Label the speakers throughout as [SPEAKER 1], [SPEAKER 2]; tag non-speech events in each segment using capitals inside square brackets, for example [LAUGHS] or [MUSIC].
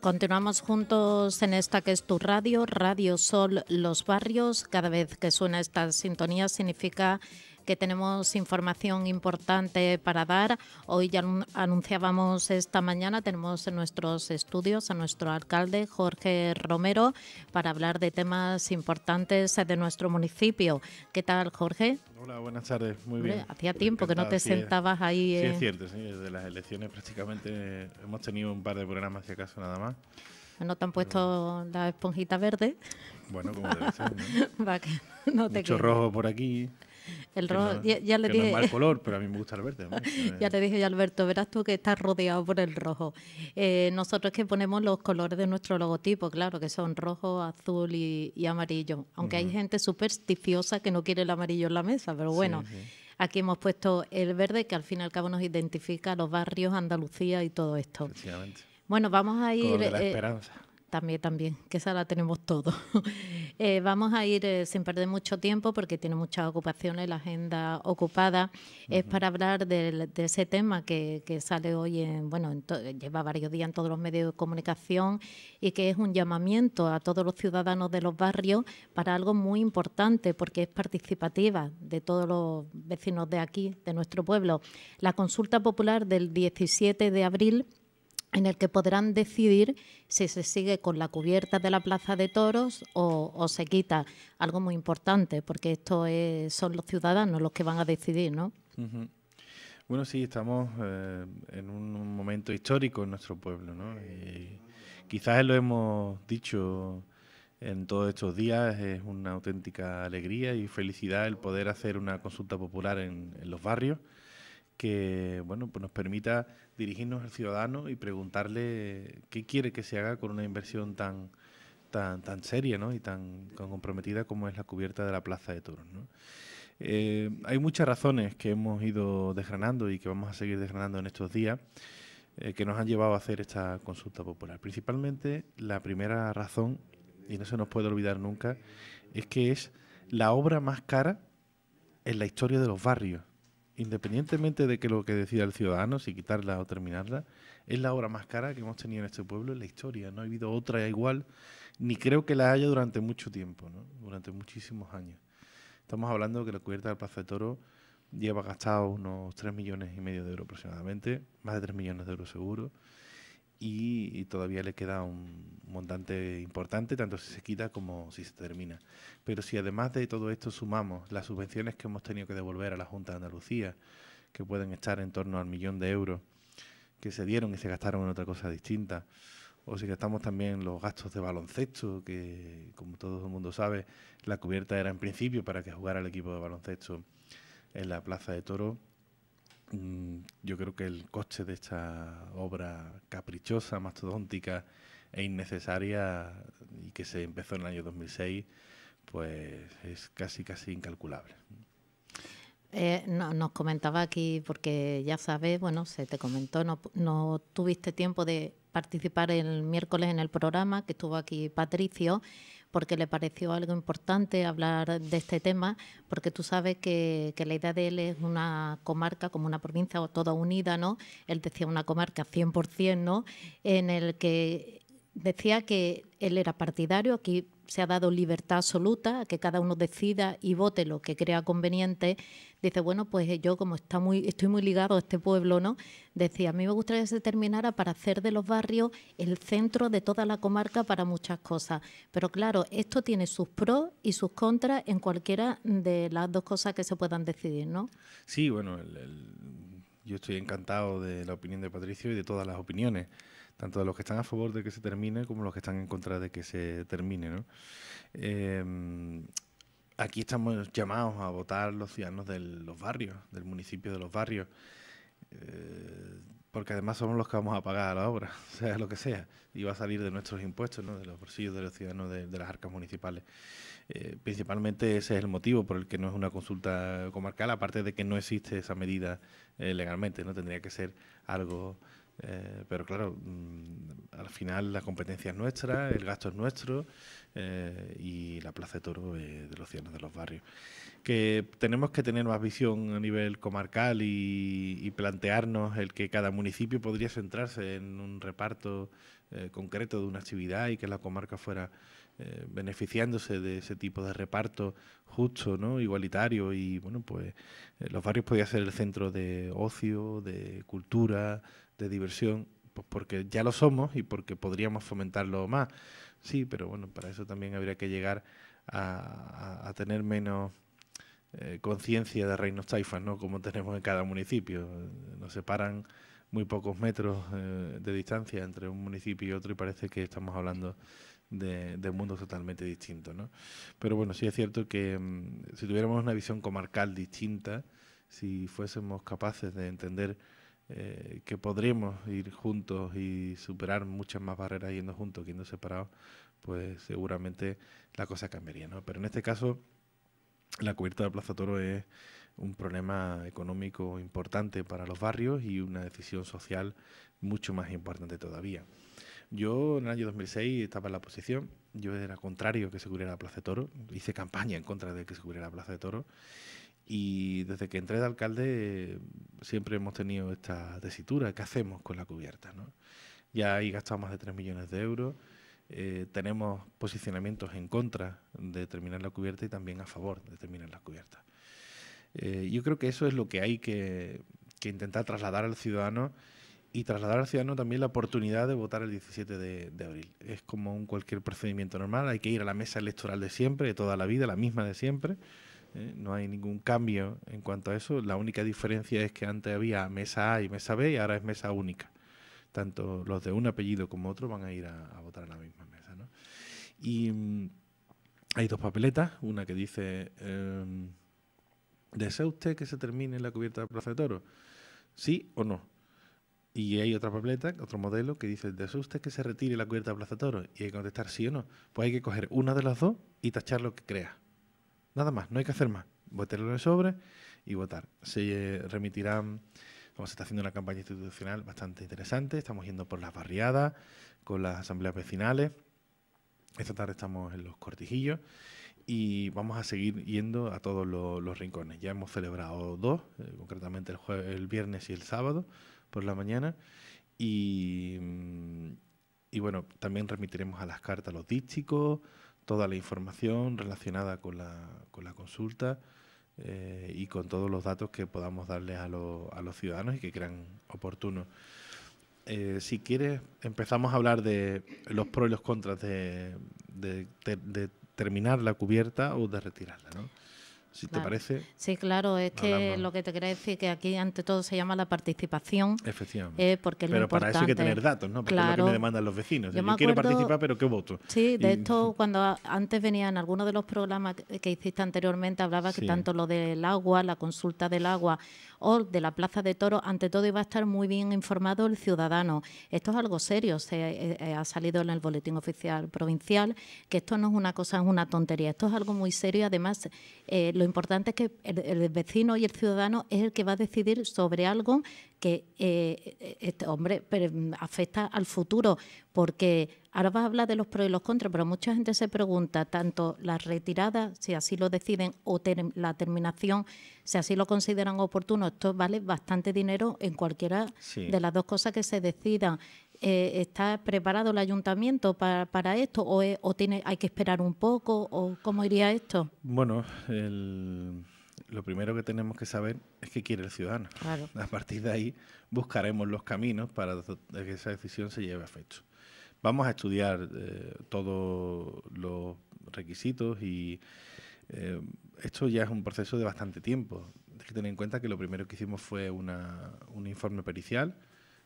[SPEAKER 1] Continuamos juntos en esta que es tu radio, Radio Sol Los Barrios. Cada vez que suena esta sintonía significa que tenemos información importante para dar. Hoy ya anunciábamos esta mañana, tenemos en nuestros estudios a nuestro alcalde Jorge Romero para hablar de temas importantes de nuestro municipio. ¿Qué tal, Jorge?
[SPEAKER 2] Hola, buenas tardes. Muy bien. Hacía pues tiempo que no te sentabas ahí. Sí, es eh. cierto, sí, desde las elecciones prácticamente hemos tenido un par de programas, si acaso, nada más.
[SPEAKER 1] No te han puesto la esponjita verde. Bueno, como debe ¿no? [LAUGHS] Va, Mucho rojo
[SPEAKER 2] por aquí. El rojo, ya, le dije. [LAUGHS] color, pero a mí me gusta el verde. [LAUGHS] ya
[SPEAKER 1] te dije, Alberto, verás tú que estás rodeado por el rojo. Eh, nosotros que ponemos los colores de nuestro logotipo, claro, que son rojo, azul y, amarillo. Aunque hay gente supersticiosa que no quiere el amarillo en la mesa, pero bueno. Aquí hemos puesto el verde, que al fin y al cabo nos identifica los barrios, Andalucía y todo esto. Bueno, vamos a ir. Color la eh, esperanza. También, también, que esa la tenemos todos. [LAUGHS] Eh, vamos a ir eh, sin perder mucho tiempo porque tiene muchas ocupaciones, la agenda ocupada. Es para hablar de, ese tema que, sale hoy, en, bueno, lleva varios días en todos los medios de comunicación y que es un llamamiento a todos los ciudadanos de los barrios para algo muy importante porque es participativa de todos los vecinos de aquí, de nuestro pueblo. La consulta popular del 17 de abril en el que podrán decidir si se sigue con la cubierta de la Plaza de Toros o, se quita. Algo muy importante, porque esto son los ciudadanos los que van a decidir, ¿no?
[SPEAKER 2] Bueno, sí, estamos eh, en un momento histórico en nuestro pueblo, quizás lo hemos dicho en todos estos días, es una auténtica alegría y felicidad el poder hacer una consulta popular en los barrios que bueno, pues nos permita dirigirnos al ciudadano y preguntarle qué quiere que se haga con una inversión tan, tan, tan seria y tan, comprometida como es la cubierta de la Plaza de Toros. Eh, hay muchas razones que hemos ido desgranando y que vamos a seguir desgranando en estos días eh, que nos han llevado a hacer esta consulta popular. Principalmente la primera razón, y no se nos puede olvidar nunca, es que es la obra más cara en la historia de los barrios independientemente de que lo que decida el ciudadano, si quitarla o terminarla, es la obra más cara que hemos tenido en este pueblo en la historia. No ha habido otra igual, ni creo que la haya durante mucho tiempo, durante muchísimos años. Estamos hablando de que la cubierta del Plaza de Toro lleva gastado unos 3 millones y medio de euros aproximadamente, más de 3 millones de euros seguro y, todavía le queda un montante importante, tanto si se quita como si se termina. Pero si además de todo esto sumamos las subvenciones que hemos tenido que devolver a la Junta de Andalucía, que pueden estar en torno al millón de euros, que se dieron y se gastaron en otra cosa distinta, o si gastamos también los gastos de baloncesto, que como todo el mundo sabe, la cubierta era en principio para que jugara el equipo de baloncesto en la Plaza de Toro, Mm, yo creo que el coste de esta obra caprichosa, mastodóntica e innecesaria y que se empezó en el año 2006, pues es casi casi incalculable.
[SPEAKER 1] Eh, nos comentaba aquí, porque ya sabes, bueno, se te comentó, no, no tuviste tiempo de participar el miércoles en el programa que estuvo aquí Patricio porque le pareció algo importante hablar de este tema, porque tú sabes que, la idea de él es una comarca, como una provincia o toda unida, ¿no? Él decía una comarca 100%, ¿no? En el que decía que él era partidario, aquí se ha dado libertad absoluta, a que cada uno decida y vote lo que crea conveniente, dice, bueno, pues eh, yo como está muy, estoy muy ligado a este pueblo, ¿no? Decía, a mí me gustaría que se terminara para hacer de los barrios el centro de toda la comarca para muchas cosas. Pero claro, esto tiene sus pros y sus contras en cualquiera de las dos cosas que se puedan decidir, ¿no?
[SPEAKER 2] Sí, bueno, yo estoy encantado de la opinión de Patricio y de todas las opiniones tanto de los que están a favor de que se termine como los que están en contra de que se termine. ¿no? Em, aquí estamos llamados a votar los ciudadanos de los barrios, del municipio de los barrios, eh, porque además somos los que vamos a pagar la obra, [LAUGHS] sea lo que sea, y va a salir de nuestros impuestos, ¿no? de los bolsillos de los ciudadanos de, las arcas municipales. Eh, principalmente ese es el motivo por el que no es una consulta comarcal, aparte de que no existe esa medida eh, legalmente, no tendría que ser algo eh, pero claro, mm, al final la competencia es nuestra, el gasto es nuestro eh, y la Plaza de Toro es de los cielos de los barrios. Que tenemos que tener más visión a nivel comarcal y, plantearnos el que cada municipio podría centrarse en un reparto eh, concreto de una actividad y que la comarca fuera beneficiándose de ese tipo de reparto justo, ¿no? igualitario y bueno pues los barrios podían ser el centro de ocio, de cultura, de diversión, pues porque ya lo somos y porque podríamos fomentarlo más. Sí, pero bueno, para eso también habría que llegar a, tener menos eh, conciencia de reinos taifas, ¿no? Como tenemos en cada municipio. Nos separan muy pocos metros eh, de distancia entre un municipio y otro y parece que estamos hablando de, de, mundos totalmente distintos. ¿no? Pero bueno, sí es cierto que mm, si tuviéramos una visión comarcal distinta, si fuésemos capaces de entender eh, que podremos ir juntos y superar muchas más barreras yendo juntos que yendo separados, pues seguramente la cosa cambiaría, ¿no? Pero en este caso, la cubierta de Plaza Toro es un problema económico importante para los barrios y una decisión social mucho más importante todavía. Yo en el año 2006 estaba en la posición, yo era contrario que se cubriera la Plaza Toro, hice campaña en contra de que se cubriera la Plaza de Toro y desde que entré de alcalde mm, siempre hemos tenido esta tesitura. ¿Qué hacemos con la cubierta? ¿no? Ya ahí gastamos más de 3 millones de euros. Eh, tenemos posicionamientos en contra de terminar la cubierta y también a favor de terminar la cubierta. Eh, yo creo que eso es lo que hay que, que, intentar trasladar al ciudadano y trasladar al ciudadano también la oportunidad de votar el 17 de, de abril. Es como un cualquier procedimiento normal, hay que ir a la mesa electoral de siempre, de toda la vida, la misma de siempre ¿eh? no hay ningún cambio en cuanto a eso. La única diferencia es que antes había mesa A y mesa B y ahora es mesa única. Tanto los de un apellido como otro van a ir a, votar a la misma mesa. Y mm, hay dos papeletas, una que dice, em, ¿desea usted que se termine la cubierta de Plaza de Toro? ¿Sí o no? Y hay otra papeleta, otro modelo, que dice, ¿desea usted que se retire la cubierta de Plaza de Toro? Y hay que contestar sí o no. Pues hay que coger una de las dos y tachar lo que crea. Nada más, no hay que hacer más. votar el sobre y votar. Se eh, remitirán, como se está haciendo una campaña institucional bastante interesante, estamos yendo por las barriadas, con las asambleas vecinales. Esta tarde estamos en los cortijillos y vamos a seguir yendo a todos los, rincones. Ya hemos celebrado dos, eh, concretamente el, viernes y el sábado por la mañana. Y, mm, y bueno, también remitiremos a las cartas los dísticos, toda la información relacionada con la, con la consulta eh, y con todos los datos que podamos darles a, a los ciudadanos y que crean oportuno. Eh, si quieres, empezamos a hablar de los pros y los contras de, de terminar la cubierta o de retirarla. ¿no? si te parece.
[SPEAKER 1] Sí, claro, es que lo que te quería decir que aquí ante todo se llama la participación. Efectivamente. Eh, porque pero lo para eso hay que tener datos, ¿no? Porque claro. es lo que me demandan los vecinos. Yo, quiero participar, pero ¿qué voto? Sí, de esto [LAUGHS] cuando antes venían algunos de los programas que hiciste anteriormente, hablaba que tanto lo del agua, la consulta del agua o de la plaza de toros, ante todo iba a estar muy bien informado el ciudadano. Esto es algo serio, se eh, eh, ha salido en el boletín oficial provincial, que esto no es una cosa, es una tontería, esto es algo muy serio. Además, eh, lo importante es que el, vecino y el ciudadano es el que va a decidir sobre algo que, este hombre, mm, afecta al futuro, porque Ahora vas a hablar de los pros y los contras, pero mucha gente se pregunta tanto la retirada, si así lo deciden, o la terminación, si así lo consideran oportuno. Esto vale bastante dinero en cualquiera de las dos cosas que se decidan. Eh, ¿Está preparado el ayuntamiento para, esto o, tiene, hay que esperar un poco? o ¿Cómo iría esto?
[SPEAKER 2] Bueno, lo primero que tenemos que saber es qué quiere el ciudadano. A partir de ahí buscaremos los caminos para que esa decisión se lleve a efecto. Vamos a estudiar eh, todos los requisitos y eh, esto ya es un proceso de bastante tiempo. Hay que tener en cuenta que lo primero que hicimos fue un informe pericial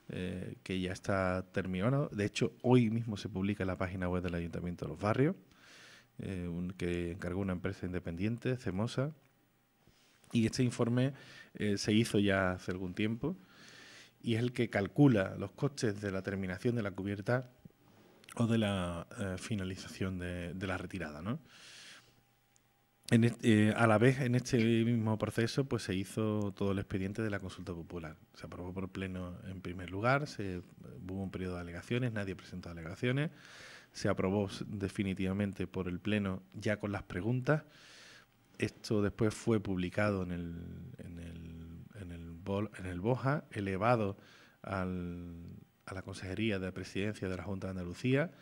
[SPEAKER 2] eh, que ya está terminado. De hecho, hoy mismo se publica en la página web del Ayuntamiento de los Barrios, que encargó una empresa independiente, CEMOSA. Y este informe se hizo ya hace algún tiempo y es el que calcula los costes de la terminación de la cubierta o de la eh, finalización de, la retirada. ¿no? Eh, a la vez, en este mismo proceso, pues se hizo todo el expediente de la consulta popular. Se aprobó por pleno en primer lugar, se, eh, hubo un periodo de alegaciones, nadie presentó alegaciones, se aprobó definitivamente por el pleno ya con las preguntas. Esto después fue publicado en el, en el, en el, en el BOJA, elevado al, a la Consejería de Presidencia de la Junta de Andalucía.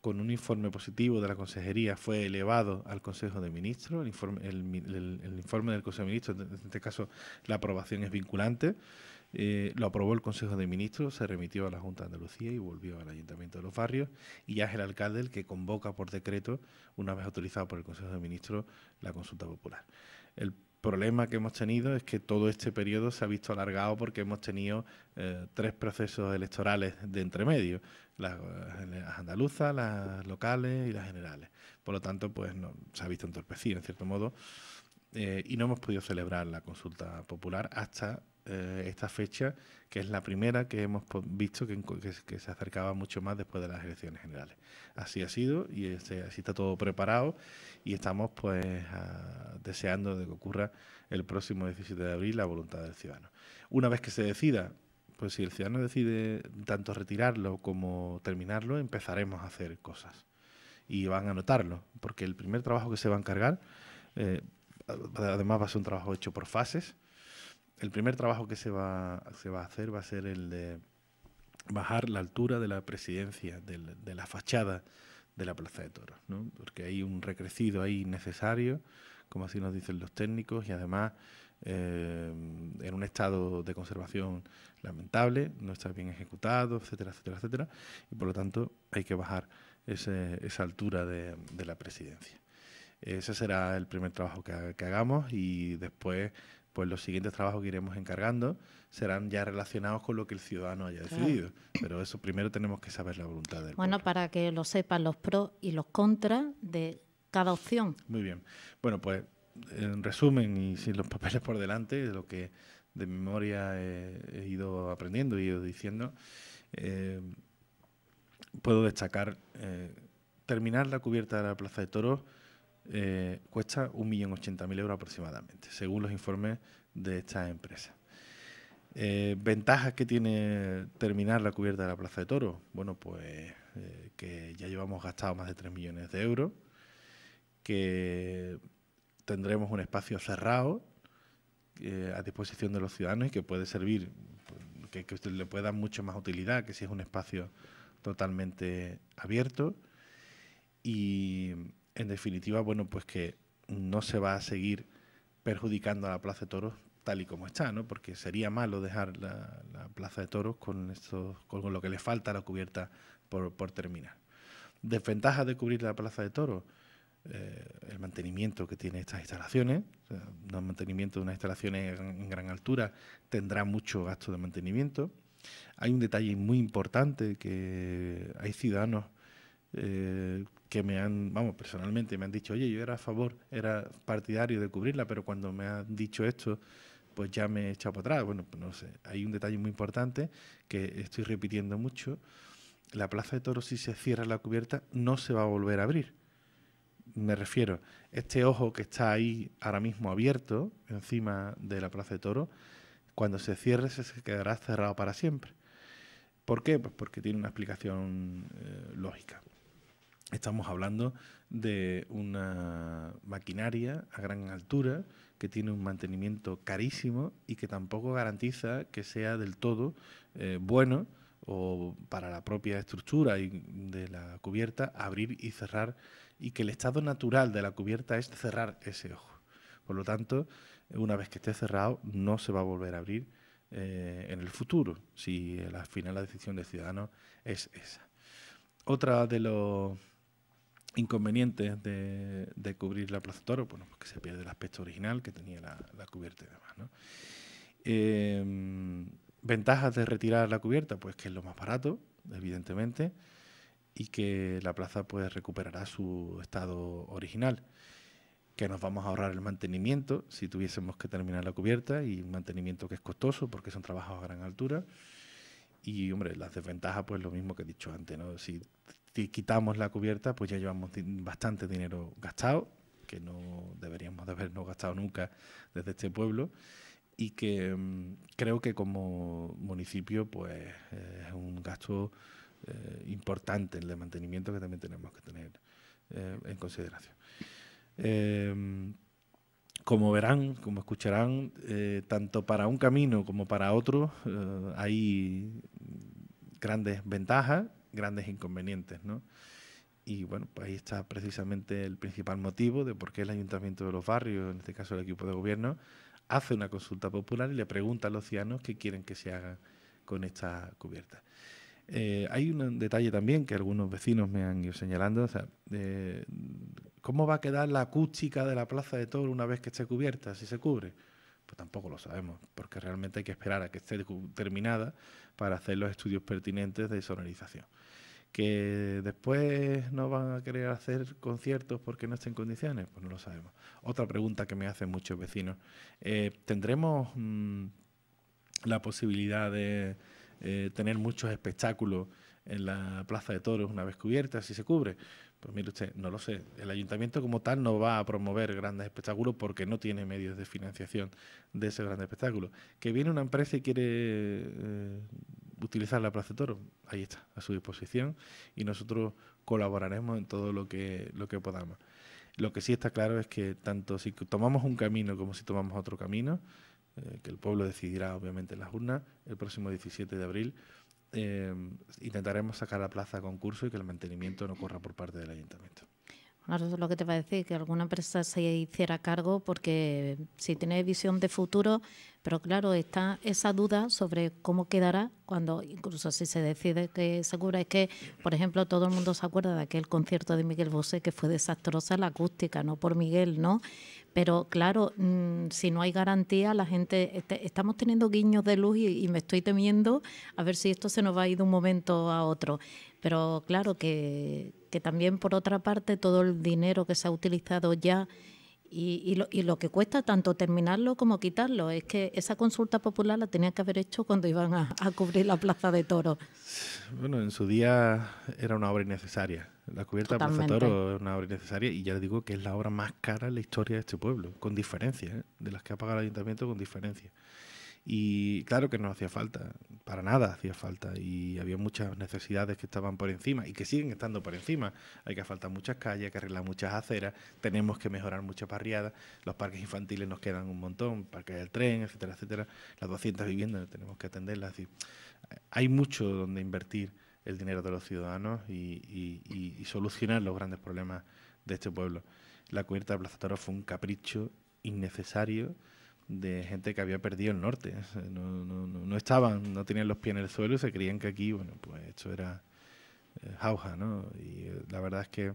[SPEAKER 2] Con un informe positivo de la Consejería fue elevado al Consejo de Ministros. El informe, el, informe del Consejo de Ministros, en este caso la aprobación es vinculante. Eh, lo aprobó el Consejo de Ministros, se remitió a la Junta de Andalucía y volvió al Ayuntamiento de los Barrios. Y ya es el alcalde el que convoca por decreto, una vez autorizado por el Consejo de Ministros, la consulta popular. El problema que hemos tenido es que todo este periodo se ha visto alargado porque hemos tenido eh, tres procesos electorales de entremedio, las, eh, las, andaluzas, las locales y las generales. Por lo tanto, pues no, se ha visto entorpecido, en cierto modo, eh, y no hemos podido celebrar la consulta popular hasta eh, esta fecha, que es la primera que hemos visto que, se acercaba mucho más después de las elecciones generales. Así ha sido y así está todo preparado y estamos pues deseando de que ocurra el próximo 17 de abril la voluntad del ciudadano. Una vez que se decida, pues si el ciudadano decide tanto retirarlo como terminarlo, empezaremos a hacer cosas y van a notarlo, porque el primer trabajo que se va a encargar, eh, además va a ser un trabajo hecho por fases, el primer trabajo que se va, a hacer va a ser el de bajar la altura de la presidencia, de, la fachada de la Plaza de Toros, porque hay un recrecido ahí necesario, como así nos dicen los técnicos, y además eh, en un estado de conservación lamentable, no está bien ejecutado, etcétera, etcétera, etcétera, y por lo tanto hay que bajar esa altura de, la presidencia. Ese será el primer trabajo que, hagamos y después pues los siguientes trabajos que iremos encargando serán ya relacionados con lo que el ciudadano haya decidido. Pero eso primero tenemos que saber la voluntad del
[SPEAKER 1] Bueno, para que lo sepan los pros y los contras de cada opción.
[SPEAKER 2] Muy bien. Bueno, pues en resumen y sin los [LAUGHS] papeles por delante, de lo que de memoria he, ido aprendiendo y he ido diciendo, eh, puedo destacar eh, terminar la cubierta de la Plaza de Toros eh, cuesta 1.080.000 euros aproximadamente, según los informes de esta empresa eh, ¿Ventajas que tiene terminar la cubierta de la Plaza de Toro. Bueno, pues eh, que ya llevamos gastado más de 3 millones de euros, que tendremos un espacio cerrado a disposición de los ciudadanos y que puede servir, pues, que, le pueda dar mucho más utilidad que si es un espacio totalmente abierto. Y en definitiva, bueno, pues que no se va a seguir perjudicando a la Plaza de Toros tal y como está, ¿no? Porque sería malo dejar la, Plaza de Toros con, esto con lo que le falta a la cubierta por, terminar. Desventajas de cubrir la Plaza de Toros. Eh, el mantenimiento que tiene estas instalaciones. el mantenimiento de unas instalaciones en, gran altura tendrá mucho gasto de mantenimiento. Hay un detalle muy importante que hay ciudadanos eh, que me han, vamos, personalmente me han dicho, oye, yo era a favor, era partidario de cubrirla, pero cuando me han dicho esto, pues ya me he echado para atrás. Bueno, pues no sé, hay un detalle muy importante que estoy repitiendo mucho. La plaza de toros, si se cierra la cubierta, no se va a volver a abrir. Me refiero, este ojo que está ahí ahora mismo abierto encima de la plaza de toros, cuando se cierre se quedará cerrado para siempre. ¿Por qué? Pues porque tiene una explicación eh, lógica. Estamos hablando de una maquinaria a gran altura que tiene un mantenimiento carísimo y que tampoco garantiza que sea del todo eh, bueno o para la propia estructura y de la cubierta abrir y cerrar y que el estado natural de la cubierta es cerrar ese ojo. Por lo tanto, una vez que esté cerrado no se va a volver a abrir eh, en el futuro, si al final la decisión del ciudadano es esa. Otra de los inconvenientes de, cubrir la Plaza Toro, pues que se pierde el aspecto original que tenía la, cubierta y demás. Em, ventajas de retirar la cubierta, pues que es lo más barato, evidentemente, y que la plaza pues recuperará su estado original, que nos vamos a ahorrar el mantenimiento si tuviésemos que terminar la cubierta y un mantenimiento que es costoso porque son trabajos a gran altura. Y hombre, las desventajas, pues lo mismo que he dicho antes, ¿no? Si si quitamos la cubierta, pues ya llevamos bastante dinero gastado, que no deberíamos de habernos gastado nunca desde este pueblo, y que mm, creo que como municipio, pues es un gasto eh, importante el de mantenimiento que también tenemos que tener eh, en consideración. Em, como verán, como escucharán, eh, tanto para un camino como para otro hay grandes ventajas grandes inconvenientes, ¿no? Y bueno, pues ahí está precisamente el principal motivo de por qué el Ayuntamiento de los Barrios, en este caso el equipo de gobierno, hace una consulta popular y le pregunta a los ciudadanos qué quieren que se haga con esta cubierta. Eh, hay un detalle también que algunos vecinos me han ido señalando, o sea, ¿cómo va a quedar la acústica de la Plaza de Toro una vez que esté cubierta, si se cubre? Pues tampoco lo sabemos, porque realmente hay que esperar a que esté terminada para hacer los estudios pertinentes de sonorización. Que después no van a querer hacer conciertos porque no estén en condiciones, pues no lo sabemos. Otra pregunta que me hacen muchos vecinos, eh, ¿tendremos mm, la posibilidad de eh, tener muchos espectáculos en la plaza de toros una vez cubierta, si se cubre. Pues mire usted, no lo sé. El ayuntamiento como tal no va a promover grandes espectáculos porque no tiene medios de financiación de ese gran espectáculo. Que viene una empresa y quiere eh, utilizar la plaza de toros, ahí está, a su disposición, y nosotros colaboraremos en todo lo que, lo que podamos. Lo que sí está claro es que tanto si tomamos un camino como si tomamos otro camino, eh, que el pueblo decidirá obviamente en las urnas el próximo 17 de abril, Em, intentaremos sacar la plaza a concurso y que el mantenimiento no corra por parte del ayuntamiento.
[SPEAKER 1] Eso es lo que te va a decir, que alguna empresa se hiciera cargo porque si tiene visión de futuro, pero claro, está esa duda sobre cómo quedará cuando, incluso si se decide que se cubra. es que, por ejemplo, todo el mundo se acuerda de aquel concierto de Miguel Bosé que fue desastrosa la acústica, no por Miguel, ¿no? Pero claro, mm, si no hay garantía, la gente, este, estamos teniendo guiños de luz y me estoy temiendo a ver si esto se nos va a ir de un momento a otro. Pero claro, que, que también por otra parte todo el dinero que se ha utilizado ya y, lo, y, lo, que cuesta tanto terminarlo como quitarlo. Es que esa consulta popular la tenían que haber hecho cuando iban a, cubrir la Plaza de toro.
[SPEAKER 2] Bueno, en su día era una obra innecesaria. La cubierta de de Plaza de Toros era una obra innecesaria y ya le digo que es la obra más cara en la historia de este pueblo, con diferencia, ¿eh? de las que ha pagado el ayuntamiento con diferencia. Y claro que no hacía falta, para nada hacía falta. Y había muchas necesidades que estaban por encima y que siguen estando por encima. Hay que faltar muchas calles, hay que arreglar muchas aceras, tenemos que mejorar muchas parriadas, Los parques infantiles nos quedan un montón, parques del tren, etcétera, etcétera. Las 200 viviendas tenemos que atenderlas. hay mucho donde invertir el dinero de los ciudadanos y, y solucionar los grandes problemas de este pueblo. La cubierta de Plaza Toro fue un capricho innecesario de gente que había perdido el norte. no, estaban, no tenían los pies en el suelo y se creían que aquí, bueno, pues esto era eh, jauja, ¿no? Y eh, la verdad es que,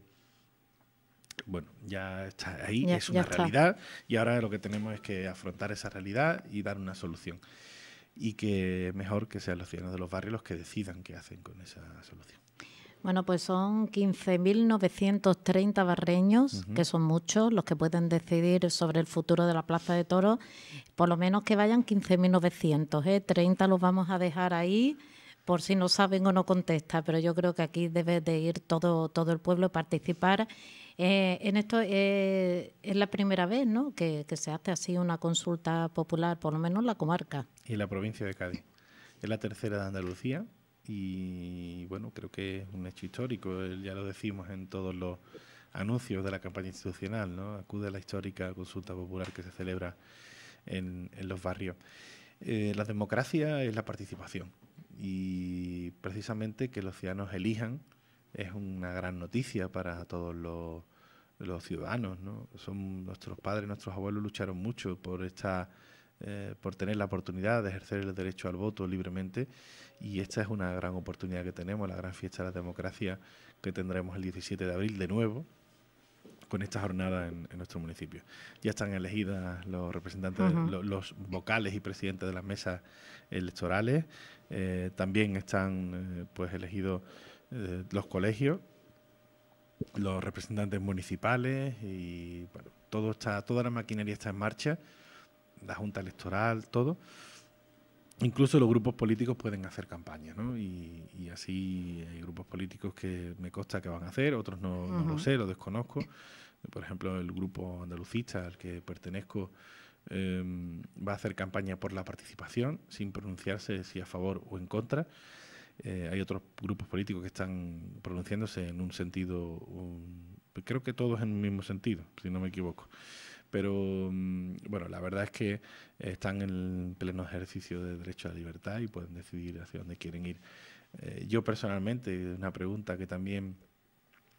[SPEAKER 2] bueno, ya está ahí, es una realidad y ahora lo que tenemos es que afrontar esa realidad y dar una solución. Y que mejor que sean los ciudadanos de los barrios los que decidan qué hacen con esa solución.
[SPEAKER 1] Bueno, pues son 15.930 barreños, que son muchos los que pueden decidir sobre el futuro de la Plaza de Toros. Por lo menos que vayan 15.900, ¿eh? 30 los vamos a dejar ahí por si no saben o no contesta, pero yo creo que aquí debe de ir todo, todo el pueblo a participar. Eh, en esto eh, es la primera vez ¿no? que, se hace así una consulta popular, por lo menos en la comarca.
[SPEAKER 2] Y la provincia de Cádiz. Es la tercera de Andalucía, y bueno, creo que es un hecho histórico, eh, ya lo decimos en todos los anuncios de la campaña institucional, ¿no? Acude a la histórica consulta popular que se celebra en, los barrios. Eh, la democracia es la participación y precisamente que los ciudadanos elijan es una gran noticia para todos los, ciudadanos, ¿no? Son nuestros padres, nuestros abuelos lucharon mucho por esta eh, por tener la oportunidad de ejercer el derecho al voto libremente y esta es una gran oportunidad que tenemos, la gran fiesta de la democracia que tendremos el 17 de abril de nuevo con esta jornada en, nuestro municipio. Ya están elegidas los representantes, los, vocales y presidentes de las mesas electorales, eh, también están eh, pues elegidos los colegios los representantes municipales y todo está, toda la maquinaria está en marcha la Junta Electoral, todo. Incluso los grupos políticos pueden hacer campaña, ¿no? Y, así hay grupos políticos que me consta que van a hacer, otros no, no lo sé, lo desconozco. Por ejemplo, el grupo andalucista al que pertenezco em, va a hacer campaña por la participación, sin pronunciarse si a favor o en contra. Eh, hay otros grupos políticos que están pronunciándose en un sentido, creo que todos en el mismo sentido, si no me equivoco. Pero mm, bueno, la verdad es que están en pleno ejercicio de derecho a la libertad y pueden decidir hacia dónde quieren ir. Eh, yo personalmente, una pregunta que también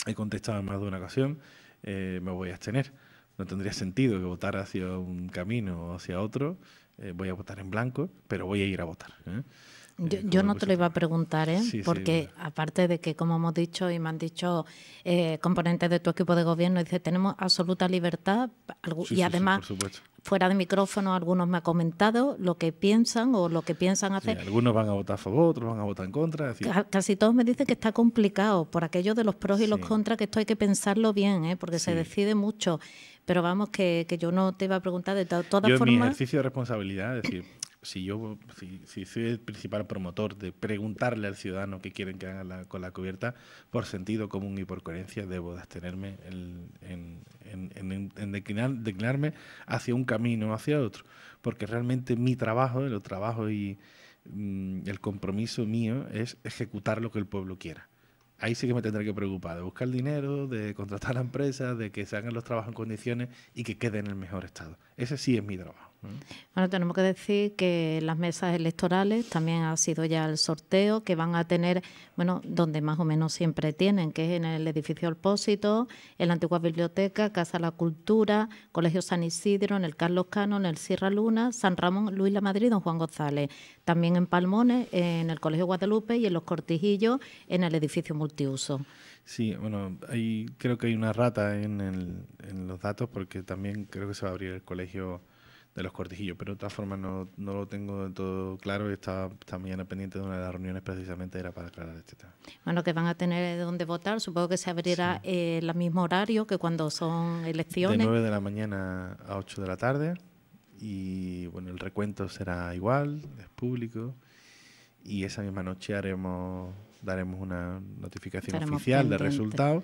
[SPEAKER 2] he contestado en más de una ocasión, eh, me voy a abstener. No tendría sentido que votar hacia un camino o hacia otro. Eh, voy a votar en blanco, pero voy a ir a votar.
[SPEAKER 1] Yo, eh, no te lo iba a preguntar, ¿eh? porque aparte de que, como hemos dicho y me han dicho eh, componentes de tu equipo de gobierno, dice, tenemos absoluta libertad y además, fuera de micrófono, algunos me han comentado lo que piensan o lo que piensan hacer.
[SPEAKER 2] algunos van a votar a favor, otros van a votar en contra.
[SPEAKER 1] Casi todos me dicen que está complicado por aquello de los pros y los contras, que esto hay que pensarlo bien, ¿eh? porque se decide mucho. Pero vamos, que, yo no te iba a preguntar de todas formas. Mi
[SPEAKER 2] ejercicio de responsabilidad, es decir, si yo si, soy el principal promotor de preguntarle al ciudadano qué quieren que haga con la cubierta, por sentido común y por coherencia debo de abstenerme en, en, en, en declinarme hacia un camino o hacia otro, porque realmente mi trabajo, el trabajo y mm, el compromiso mío es ejecutar lo que el pueblo quiera ahí sí que me tendré que preocupar de buscar dinero, de contratar a la empresa, de que se hagan los trabajos en condiciones y que quede en el mejor estado. Ese sí es mi trabajo.
[SPEAKER 1] Bueno, tenemos que decir que las mesas electorales también ha sido ya el sorteo que van a tener, bueno, donde más o menos siempre tienen, que es en el edificio Alpósito, en la antigua biblioteca, Casa de La Cultura, Colegio San Isidro, en el Carlos Cano, en el Sierra Luna, San Ramón, Luis La Madrid, Don Juan González. También en Palmones, en el Colegio Guadalupe y en los Cortijillos, en el edificio multiuso.
[SPEAKER 2] Sí, bueno, hay, creo que hay una rata en los datos porque también creo que se va a abrir el colegio de los cortijillos, pero de todas formas no, no lo tengo de todo claro y estaba esta mañana pendiente de una de las reuniones precisamente era para aclarar este tema.
[SPEAKER 1] Bueno, que van a tener eh, donde votar, supongo que se abrirá eh, el mismo horario que cuando son elecciones. De 9
[SPEAKER 2] de la mañana a 8 de la tarde y bueno, el recuento será igual, es público y esa misma noche haremos daremos una notificación oficial de resultados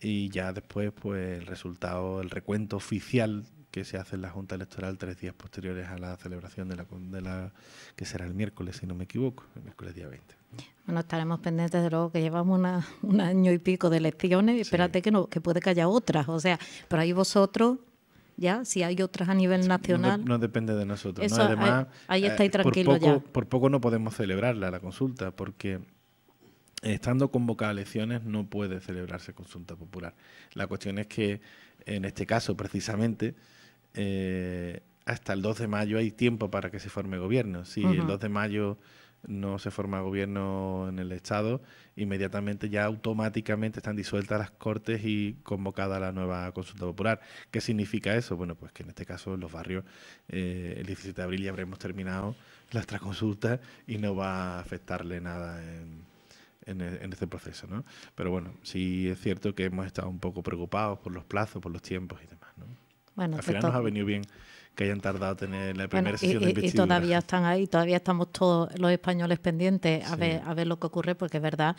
[SPEAKER 2] y ya después pues el resultado, el recuento oficial que se hace en la Junta Electoral tres días posteriores a la celebración de la, que será el miércoles, si no me equivoco, el miércoles día 20.
[SPEAKER 1] Bueno, estaremos pendientes de lo que llevamos un año y pico de elecciones. ...y Espérate que no, que puede que haya otras. O sea, pero ahí vosotros ya, si hay otras a nivel nacional. No, depende de nosotros. Además, ahí, eh, estáis por
[SPEAKER 2] poco, no podemos celebrarla, la consulta, porque estando convocada a elecciones no puede celebrarse consulta popular. La cuestión es que, en este caso, precisamente, eh, hasta el 2 de mayo hay tiempo para que se forme gobierno. Si el 2 de mayo no se forma gobierno en el Estado, inmediatamente ya automáticamente están disueltas las Cortes y convocada la nueva consulta popular. ¿Qué significa eso? Bueno, pues que en este caso en los barrios eh, el 17 de abril ya habremos terminado las consulta y no va a afectarle nada en, e, este proceso. Pero bueno, sí es cierto que hemos estado un poco preocupados por los plazos, por los tiempos y demás. Bueno, Al final nos ha venido bien que hayan tardado en tener la primera sesión y, de investidura. Y todavía
[SPEAKER 1] están ahí, todavía estamos todos los españoles pendientes a, ver, a ver lo que ocurre, porque es verdad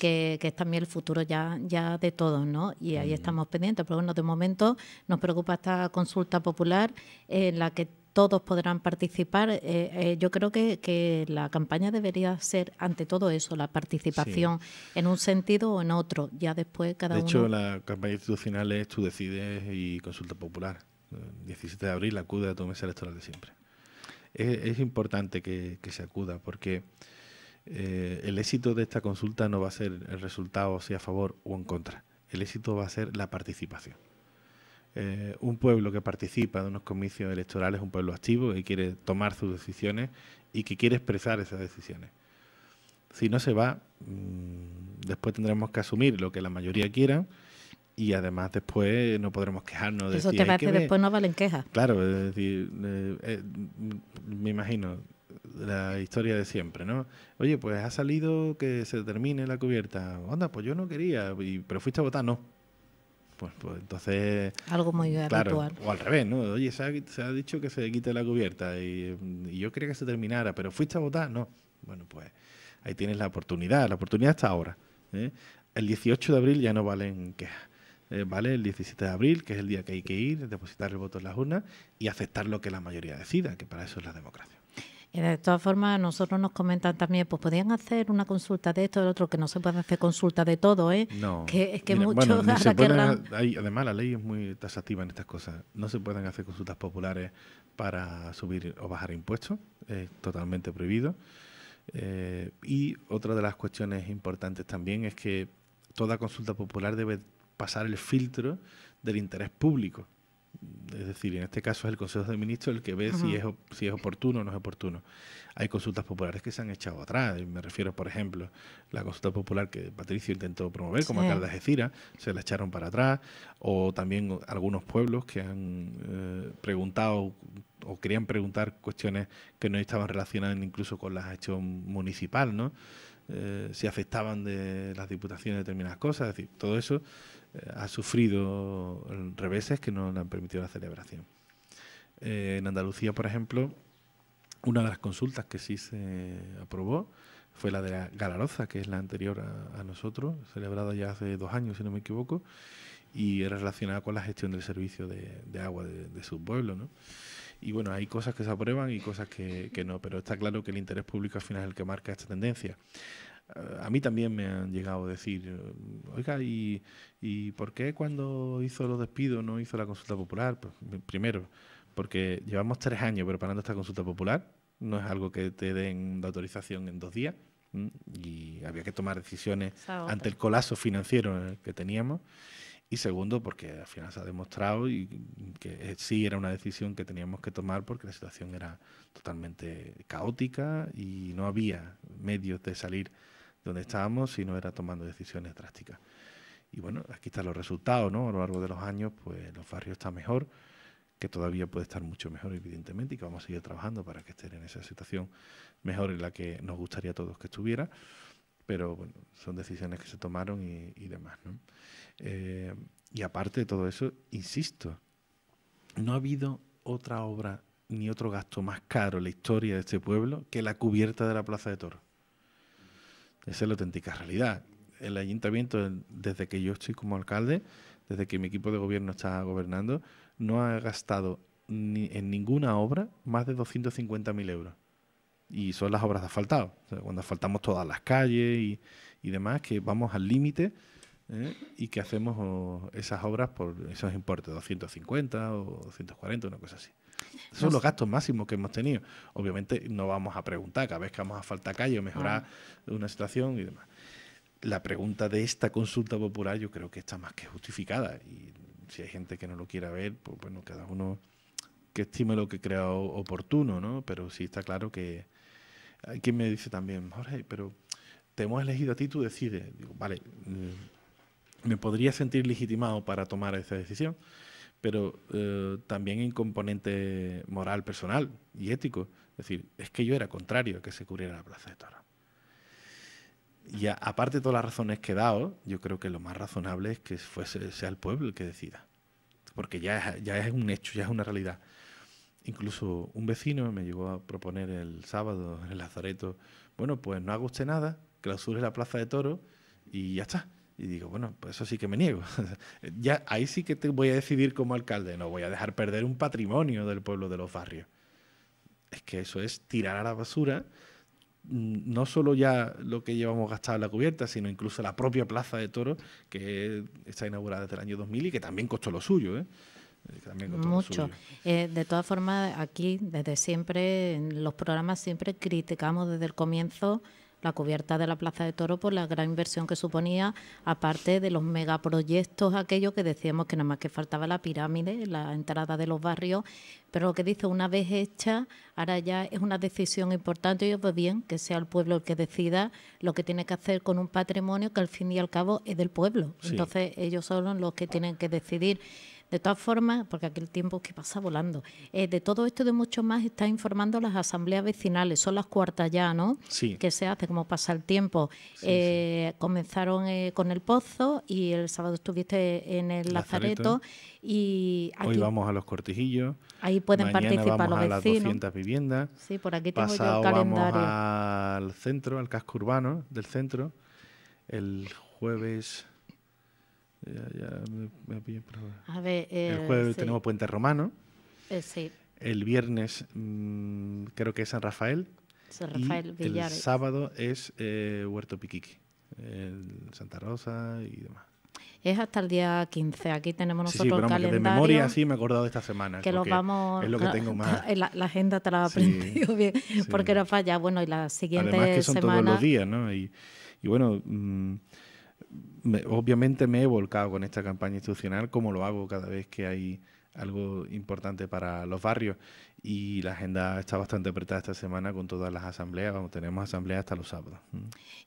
[SPEAKER 1] que, que, es también el futuro ya, ya de todos, ¿no? Y ahí estamos pendientes. Pero bueno, de momento nos preocupa esta consulta popular en la que todos podrán participar. Eh, eh, yo creo que, la campaña debería ser, ante todo eso, la participación en un sentido o en otro. Ya después cada uno. De hecho,
[SPEAKER 2] la campaña institucional es tú decides y consulta popular. 17 eh, de abril acude a tu mesa electoral de siempre. Es, importante que, se acuda porque el éxito de esta consulta no va a ser el resultado, sea a favor o en contra. El éxito va a ser la participación. Eh, un pueblo que participa de unos comicios electorales un pueblo activo que quiere tomar sus decisiones y que quiere expresar esas decisiones. Si no se va, mm, después tendremos que asumir lo que la mayoría quiera y además después no podremos quejarnos de Eso te parece que después no valen quejas. Claro, es decir, eh, eh, me imagino la historia de siempre, ¿no? Oye, pues ha salido que se termine la cubierta. Onda, pues yo no quería, pero fuiste a votar, no pues, pues, entonces... Algo muy habitual. O al revés, ¿no? Oye, se ha, dicho que se quite la cubierta y, yo quería que se terminara, pero fuiste a votar, no. Bueno, pues ahí tienes la oportunidad, la oportunidad está ahora. ¿eh? El 18 de abril ya no valen quejas. ¿eh? vale el 17 de abril, que es el día que hay que ir, depositar el voto en las urnas y aceptar lo que la mayoría decida, que para eso es la democracia.
[SPEAKER 1] Eh, de todas formas, nosotros nos comentan también, pues podían hacer una consulta de esto, del otro, que no se puede hacer consulta de todo, ¿eh? No. Que es que muchos [LAUGHS]
[SPEAKER 2] además, la ley es muy tasativa en estas cosas. No se pueden hacer consultas populares para subir o bajar impuestos, es totalmente prohibido. Eh, y otra de las cuestiones importantes también es que toda consulta popular debe pasar el filtro del interés público. Es decir, en este caso es el Consejo de Ministros el que ve si es, si es oportuno o no es oportuno. Hay consultas populares que se han echado atrás. Me refiero, por ejemplo, la consulta popular que Patricio intentó promover como sí. alcalde de se la echaron para atrás. O también algunos pueblos que han eh, preguntado o querían preguntar cuestiones que no estaban relacionadas incluso con la gestión municipal, ¿no? Eh, si afectaban de las diputaciones determinadas cosas, es decir, todo eso ha sufrido reveses que no le han permitido la celebración. Eh, en Andalucía, por ejemplo, una de las consultas que sí se aprobó fue la de la Galaroza, que es la anterior a, nosotros, celebrada ya hace dos años, si no me equivoco, y era relacionada con la gestión del servicio de, agua de, su pueblo. ¿no? Y bueno, hay cosas que se aprueban y cosas que, que no, pero está claro que el interés público al final es el que marca esta tendencia a mí también me han llegado a decir, oiga, ¿y, ¿y, por qué cuando hizo los despidos no hizo la consulta popular? Pues, primero, porque llevamos tres años preparando esta consulta popular, no es algo que te den la autorización en dos días y había que tomar decisiones ante el colapso financiero eh, que teníamos. Y segundo, porque al final se ha demostrado y que eh, sí era una decisión que teníamos que tomar porque la situación era totalmente caótica y no había medios de salir donde estábamos si no era tomando decisiones drásticas. Y bueno, aquí están los resultados, ¿no? A lo largo de los años, pues los barrios están mejor, que todavía puede estar mucho mejor, evidentemente, y que vamos a seguir trabajando para que estén en esa situación mejor en la que nos gustaría a todos que estuviera. Pero bueno, son decisiones que se tomaron y, demás, ¿no? Eh, y aparte de todo eso, insisto, no ha habido otra obra ni otro gasto más caro en la historia de este pueblo que la cubierta de la Plaza de Toros. Esa es la auténtica realidad. El ayuntamiento, desde que yo estoy como alcalde, desde que mi equipo de gobierno está gobernando, no ha gastado en ninguna obra más de 250.000 euros. Y son las obras de asfaltado. cuando asfaltamos todas las calles y, demás, que vamos al límite ¿eh? y que hacemos oh, esas obras por esos importes, 250 o 240, una cosa así.
[SPEAKER 1] [LAUGHS] son los gastos
[SPEAKER 2] máximos que hemos tenido. Obviamente no vamos a preguntar cada vez que vamos a falta calle o mejorar una situación y demás. La pregunta de esta consulta popular yo creo que está más que justificada y si hay gente que no lo quiera ver, pues bueno, cada uno que estime lo que crea oportuno, ¿no? Pero sí está claro que hay quien me dice también, Jorge, pero te hemos elegido a ti, tú decides. Digo, vale, mm, me podría sentir legitimado para tomar esa decisión, pero eh, también en componente moral, personal y ético. Es decir, es que yo era contrario a que se cubriera la plaza de Toro... Y aparte de todas las razones que he dado, yo creo que lo más razonable es que fuese, sea el pueblo el que decida. Porque ya es, ya es un hecho, ya es una realidad. Incluso un vecino me llegó a proponer el sábado en el Lazareto, bueno, pues no haga usted nada, clausure la plaza de Toro y ya está. Y digo, bueno, pues eso sí que me niego. [LAUGHS] Eh, ya ahí sí que te voy a decidir como alcalde, no voy a dejar perder un patrimonio del pueblo de los barrios. Es que eso es tirar a la basura mm, no solo ya lo que llevamos gastado en la cubierta, sino incluso la propia plaza de toros que está inaugurada desde el año 2000 y que también costó lo suyo. ¿eh? Eh, Mucho.
[SPEAKER 1] de todas formas, aquí, desde siempre, en los programas siempre criticamos desde el comienzo la cubierta de la Plaza de Toro por la gran inversión que suponía, aparte de los megaproyectos, aquellos que decíamos que nada más que faltaba la pirámide, la entrada de los barrios, pero lo que dice, una vez hecha, ahora ya es una decisión importante y pues bien que sea el pueblo el que decida lo que tiene que hacer con un patrimonio que al fin y al cabo es del pueblo. Entonces ellos son los que tienen que decidir. De todas formas, porque aquel tiempo que pasa volando, eh, de todo esto y de mucho más está informando las asambleas vecinales, son las cuartas ya, ¿no? Sí. Que se hace, como pasa el tiempo. Eh, comenzaron eh, con el Pozo y el sábado estuviste en el Lazareto. y aquí, Hoy vamos
[SPEAKER 2] a los Cortijillos. Ahí pueden participar los vecinos. A las 200 viviendas. Sí, por aquí tengo yo el calendario. Vamos al centro, al casco urbano del centro. El jueves ya, me, A eh, el jueves tenemos Puente Romano. Eh, el viernes mm, creo que es San Rafael. San Rafael y El sábado es eh, Huerto Piquiqui, Santa Rosa y demás.
[SPEAKER 1] Es hasta el día 15. Aquí tenemos nosotros el calendario. De memoria sí
[SPEAKER 2] me he acordado de esta semana. Que vamos. Es lo que tengo más. [LAUGHS] La,
[SPEAKER 1] agenda te la ha aprendido bien. Porque no falla. Bueno, y la siguiente Además que son semana... todos los
[SPEAKER 2] días, ¿no? Y, bueno. Mm, obviamente me he volcado con esta campaña institucional como lo hago cada vez que hay algo importante para los barrios y la agenda está bastante apretada esta semana con todas las asambleas. Vamos, tenemos asambleas hasta los sábados. Mm.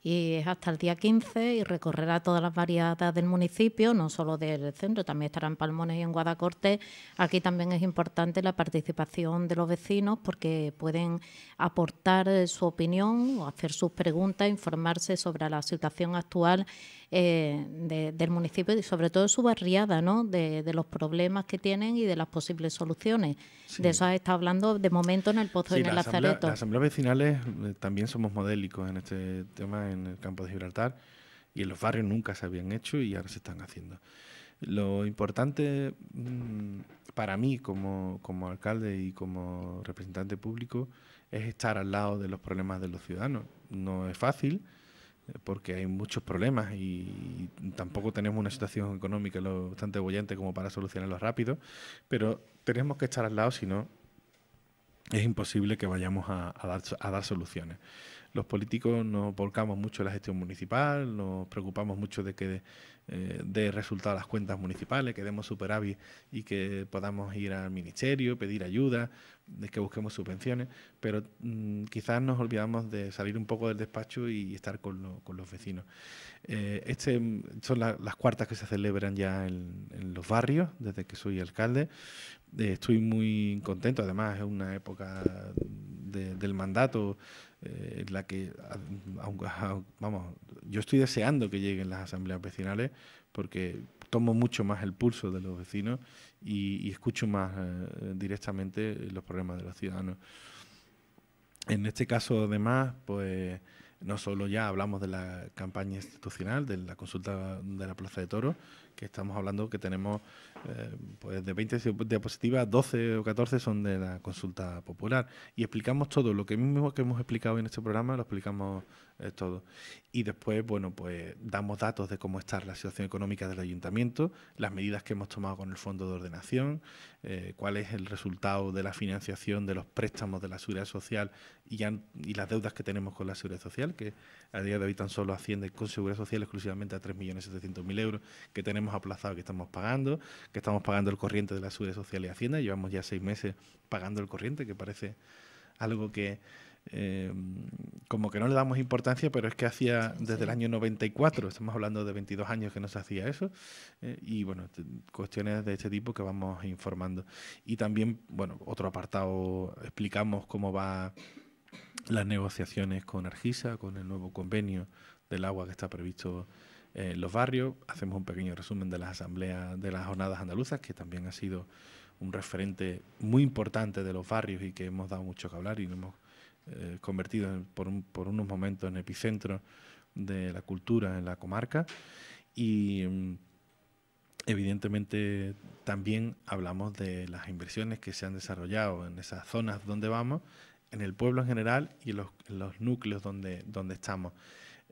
[SPEAKER 1] Y es hasta el día 15 y recorrerá todas las variadas del municipio, no solo del centro, también estará en Palmones y en Guadacorte. Aquí también es importante la participación de los vecinos porque pueden aportar eh, su opinión o hacer sus preguntas, informarse sobre la situación actual eh, del municipio y sobre todo su barriada, ¿no? De, los problemas que tienen y de las posibles soluciones. De eso hablando de momento en el Pozo y en el Las asambleas
[SPEAKER 2] vecinales eh, también somos modélicos en este tema en el campo de Gibraltar y en los barrios nunca se habían hecho y ahora se están haciendo. Lo importante mm, para mí como, como alcalde y como representante público es estar al lado de los problemas de los ciudadanos. No es fácil eh, porque hay muchos problemas y tampoco tenemos una situación económica lo bastante bollante como para solucionarlos rápido, pero tenemos que estar al lado, si no, es imposible que vayamos a, dar, a, dar, soluciones. Los políticos nos volcamos mucho en la gestión municipal, nos preocupamos mucho de que eh, de resultados las cuentas municipales, que demos superávit y que podamos ir al ministerio, pedir ayuda, de que busquemos subvenciones, pero mm, quizás nos olvidamos de salir un poco del despacho y estar con, los vecinos. Eh, este, mm, son las cuartas que se celebran ya en, los barrios, desde que soy alcalde. Eh, estoy muy contento, además es una época del mandato eh, la que, vamos, yo estoy deseando que lleguen las asambleas vecinales porque tomo mucho más el pulso de los vecinos y, escucho más eh, directamente los problemas de los ciudadanos. En este caso, además, pues no solo ya hablamos de la campaña institucional, de la consulta de la Plaza de Toros, que estamos hablando que tenemos eh, pues de 20 diapositivas, 12 o 14 son de la consulta popular. Y explicamos todo, lo que mismo que hemos explicado en este programa, lo explicamos eh, todo. Y después, bueno, pues damos datos de cómo está la situación económica del ayuntamiento, las medidas que hemos tomado con el fondo de ordenación, eh, cuál es el resultado de la financiación de los préstamos de la seguridad social y, y las deudas que tenemos con la seguridad social, que a día de hoy tan solo asciende con seguridad social exclusivamente a 3.700.000 euros que tenemos hemos aplazado que estamos pagando, que estamos pagando el corriente de la Seguridad Social y Hacienda, llevamos ya seis meses pagando el corriente, que parece algo que eh, como que no le damos importancia, pero es que hacía desde el año 94, estamos hablando de 22 años que no se hacía eso, eh, y bueno, cuestiones de este tipo que vamos informando. Y también, bueno, otro apartado, explicamos cómo va las negociaciones con Argisa, con el nuevo convenio del agua que está previsto los barrios. Hacemos un pequeño resumen de las asambleas de las jornadas andaluzas, que también ha sido un referente muy importante de los barrios y que hemos dado mucho que hablar y nos hemos eh, convertido por, unos momentos en epicentro de la cultura en la comarca. Y mm, evidentemente también hablamos de las inversiones que se han desarrollado en esas zonas donde vamos, en el pueblo en general y en los, núcleos donde, donde estamos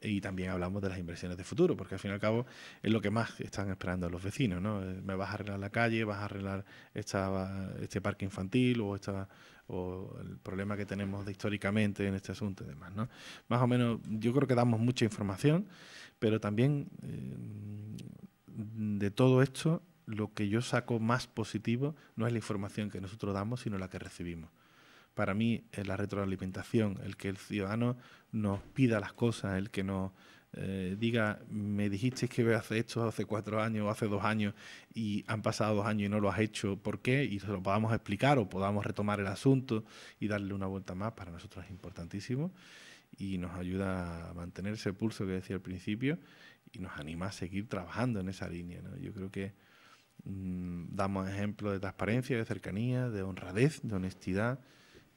[SPEAKER 2] y también hablamos de las inversiones de futuro, porque al fin y al cabo es lo que más están esperando los vecinos, ¿no? Eh, me vas a arreglar la calle, vas a arreglar esta, este parque infantil o esta o el problema que tenemos históricamente en este asunto y demás, ¿no? Más o menos yo creo que damos mucha información, pero también eh, de todo esto lo que yo saco más positivo no es la información que nosotros damos, sino la que recibimos. Para mí, la retroalimentación, el que el ciudadano nos pida las cosas, el que nos eh, diga, me dijiste que hace esto hace cuatro años o hace dos años y han pasado dos años y no lo has hecho, ¿por qué? Y se lo podamos explicar o podamos retomar el asunto y darle una vuelta más, para nosotros es importantísimo y nos ayuda a mantener ese pulso que decía al principio y nos anima a seguir trabajando en esa línea. Yo creo que mm, damos ejemplo de transparencia, de cercanía, de honradez, de honestidad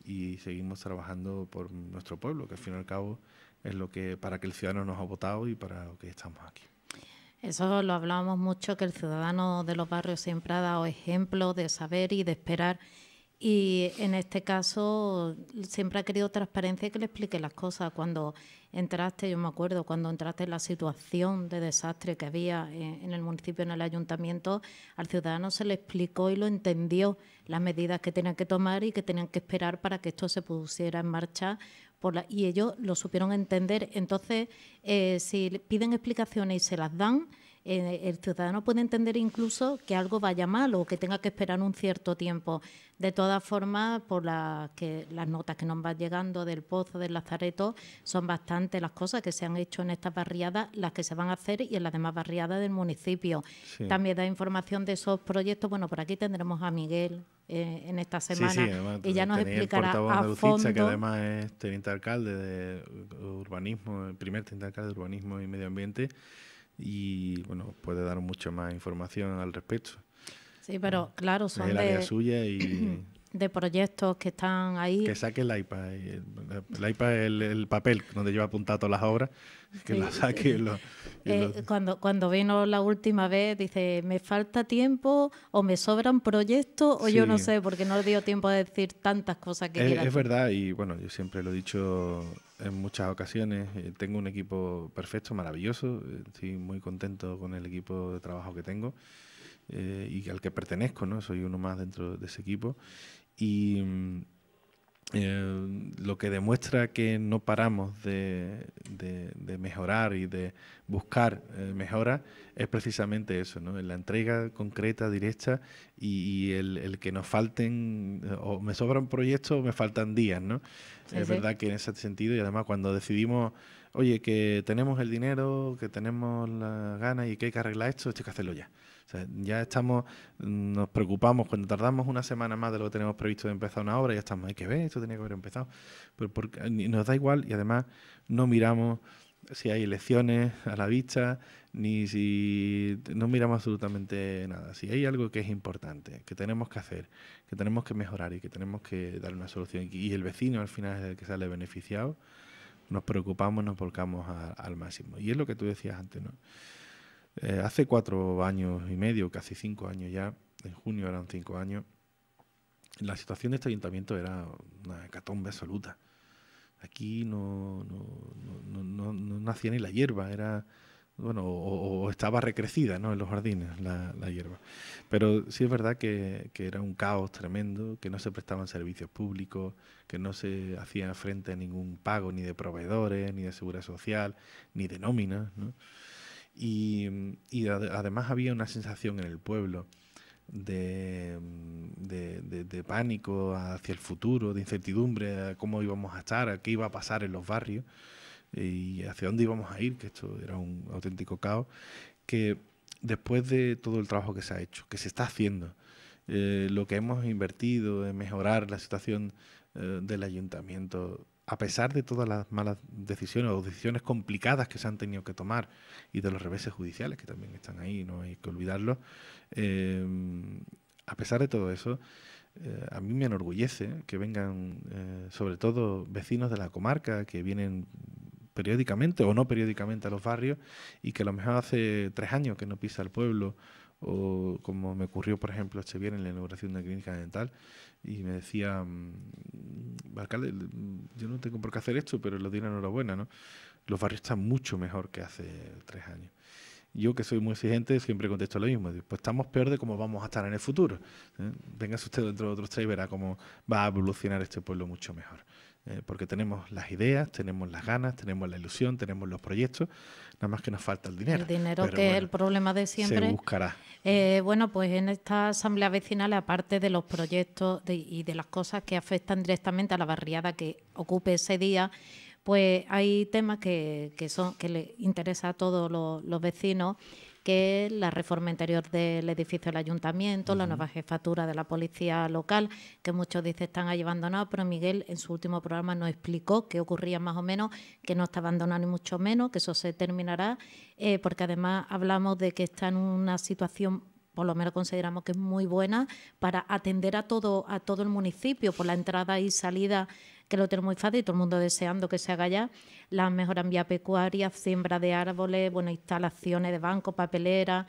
[SPEAKER 2] y seguimos trabajando por nuestro pueblo, que al fin y al cabo es lo que para que el ciudadano nos ha votado y para lo que estamos aquí.
[SPEAKER 1] Eso lo hablábamos mucho, que el ciudadano de los barrios siempre ha dado ejemplo de saber y de esperar y en este caso siempre ha querido transparencia y que le explique las cosas. Cuando entraste, yo me acuerdo, cuando entraste en la situación de desastre que había en, el municipio, en el ayuntamiento, al ciudadano se le explicó y lo entendió las medidas que tenían que tomar y que tenían que esperar para que esto se pusiera en marcha. y ellos lo supieron entender. Entonces, eh, si piden explicaciones y se las dan, el ciudadano puede entender incluso que algo vaya mal o que tenga que esperar un cierto tiempo. De todas formas, por la, que, las notas que nos van llegando del Pozo, del Lazareto, son bastante las cosas que se han hecho en estas barriadas, las que se van a hacer y en las demás barriadas del municipio. También da información de esos proyectos. Bueno, por aquí tendremos a Miguel eh, en esta semana. Sí, ya nos explicará a fondo. que además
[SPEAKER 2] es alcalde de urbanismo, primer teniente alcalde de urbanismo y medio ambiente y bueno, puede dar mucha más información al respecto.
[SPEAKER 1] Sí, pero claro, son es la área suya y [CLEARS THROAT] de proyectos que están
[SPEAKER 2] ahí. Que saque el iPad. Eh, el iPad es el, papel donde lleva apuntado todas las obras. Que la saque. Eh,
[SPEAKER 1] cuando, cuando vino la última vez, dice, me falta tiempo o me sobran proyectos o yo no sé, porque no le dio tiempo a decir tantas cosas que... Es,
[SPEAKER 2] verdad y bueno, yo siempre lo he dicho en muchas ocasiones. Eh, tengo un equipo perfecto, maravilloso. Estoy muy contento con el equipo de trabajo que tengo. y al que pertenezco, ¿no? Soy uno más dentro de ese equipo. Y mm, eh, lo que demuestra que no paramos de, de, mejorar y de buscar eh, mejora mejoras es precisamente eso, ¿no? la entrega concreta, directa y, el, el, que nos falten, o me sobran proyectos o me faltan días. ¿no? es verdad que en ese sentido, y además cuando decidimos, oye, que tenemos el dinero, que tenemos las ganas y que hay que arreglar esto, esto hay que hacerlo ya ya estamos, nos preocupamos cuando tardamos una semana más de lo que tenemos previsto de empezar una obra, ya estamos, hay que ver, esto tenía que haber empezado. Pero porque, nos da igual y además no miramos si hay elecciones a la vista, ni si no miramos absolutamente nada. Si hay algo que es importante, que tenemos que hacer, que tenemos que mejorar y que tenemos que dar una solución, y el vecino al final es el que sale beneficiado, nos preocupamos, nos volcamos al máximo. Y es lo que tú decías antes, ¿no? Eh, hace cuatro años y medio, casi cinco años ya, en junio eran cinco años, la situación de este ayuntamiento era una hecatombe absoluta. Aquí no, no, nacía ni la hierba, era bueno, o, estaba recrecida en los jardines la, hierba. Pero sí es verdad que, era un caos tremendo, que no se prestaban servicios públicos, que no se hacía frente a ningún pago ni de proveedores, ni de seguridad social, ni de nóminas. ¿no? Y, además había una sensación en el pueblo de, pánico hacia el futuro, de incertidumbre, a cómo íbamos a estar, a qué iba a pasar en los barrios eh, y hacia dónde íbamos a ir, que esto era un auténtico caos, que después de todo el trabajo que se ha hecho, que se está haciendo, eh, lo que hemos invertido en mejorar la situación eh, del ayuntamiento a pesar de todas las malas decisiones o decisiones complicadas que se han tenido que tomar y de los reveses judiciales que también están ahí, no hay que olvidarlo. Eh, a pesar de todo eso, eh, a mí me enorgullece que vengan eh, sobre todo vecinos de la comarca que vienen periódicamente o no periódicamente a los barrios y que a lo mejor hace tres años que no pisa el pueblo o como me ocurrió por ejemplo este viernes en la inauguración de la clínica dental y me decía, mm, alcalde, yo no tengo por qué hacer esto, pero lo doy la enhorabuena, ¿no? Los barrios están mucho mejor que hace tres años yo que soy muy exigente siempre contesto lo mismo. Pues estamos peor de cómo vamos a estar en el futuro. ¿Eh? Véngase usted dentro de otros tres y verá cómo va a evolucionar este pueblo mucho mejor. ¿eh? porque tenemos las ideas, tenemos las ganas, tenemos la ilusión, tenemos los proyectos, nada más que nos falta el dinero. El dinero que es el
[SPEAKER 1] problema de siempre. Se buscará. Eh, bueno, pues en esta asamblea vecinal, aparte de los proyectos y de las cosas que afectan directamente a la barriada que ocupe ese día, pues hay temas que, son, que le interesa a todos los, vecinos que es la reforma interior del edificio del ayuntamiento, la nueva jefatura de la policía local, que muchos dicen están abandonados, pero Miguel en su último programa nos explicó qué ocurría más o menos, que no está abandonado ni mucho menos, que eso se terminará, eh, porque además hablamos de que está en una situación por lo menos consideramos que es muy buena para atender a todo a todo el municipio por la entrada y salida que lo tenemos muy fácil, y todo el mundo deseando que se haga ya, las mejoras en vía pecuaria, siembra de árboles, bueno, instalaciones de banco, papelera.